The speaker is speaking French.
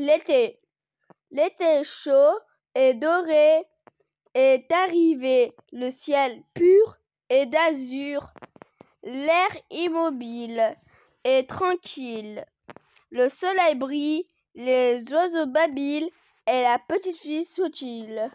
L'été. L'été chaud et doré est arrivé, le ciel pur et d'azur, l'air immobile et tranquille. Le soleil brille, les oiseaux babilent et la petite fille sautille.